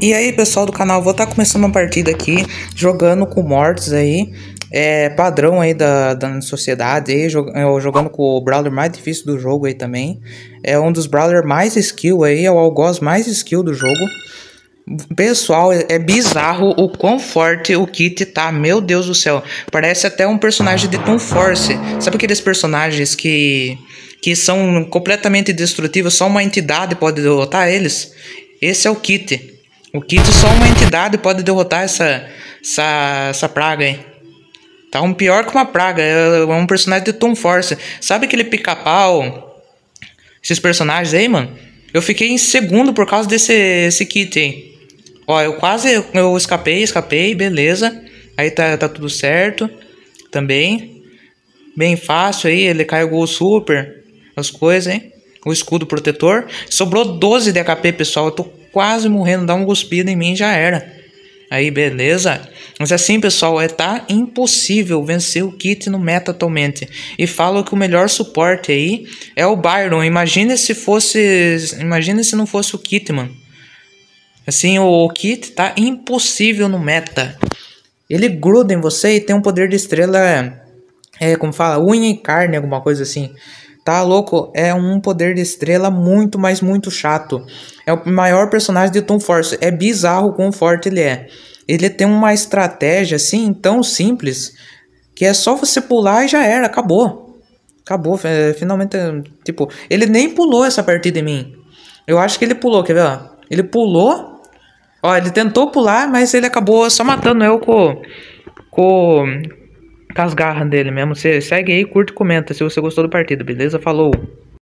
E aí pessoal do canal, vou estar tá começando uma partida aqui, jogando com mortos aí, é padrão aí da, da sociedade, aí, jog, é, jogando com o brawler mais difícil do jogo aí também, é um dos brawler mais skill aí, é o algoz mais skill do jogo. Pessoal, é, é bizarro o quão forte o kit tá, meu Deus do céu, parece até um personagem de Tom Force, sabe aqueles personagens que... Que são completamente destrutivos, só uma entidade pode derrotar eles. Esse é o kit. O Kito só uma entidade pode derrotar essa, essa, essa praga hein? Tá um pior que uma praga. É, é um personagem de Tom Force. Sabe aquele pica-pau? Esses personagens aí, mano? Eu fiquei em segundo por causa desse esse kit aí. Ó, eu quase eu escapei, escapei, beleza. Aí tá, tá tudo certo. Também. Bem fácil aí, ele carregou o super. As coisas, hein? O escudo protetor. Sobrou 12 de HP, pessoal. Eu tô quase morrendo, dá um cuspido em mim já era. Aí, beleza? Mas assim, pessoal, é tá impossível vencer o kit no meta atualmente. E falo que o melhor suporte aí é o Byron. Imagina se fosse. Imagina se não fosse o kit, mano. Assim, o kit tá impossível no meta. Ele gruda em você e tem um poder de estrela. É, como fala? Unha e carne, alguma coisa assim. Tá louco? É um poder de estrela muito, mas muito chato. É o maior personagem de Tom Force. É bizarro quão forte ele é. Ele tem uma estratégia assim tão simples que é só você pular e já era, acabou. Acabou, é, finalmente, tipo, ele nem pulou essa partida em mim. Eu acho que ele pulou, quer ver, lá? Ele pulou. Ó, ele tentou pular, mas ele acabou só matando eu com com com as garras dele mesmo. Você segue aí, curte e comenta se você gostou do partido, beleza? Falou!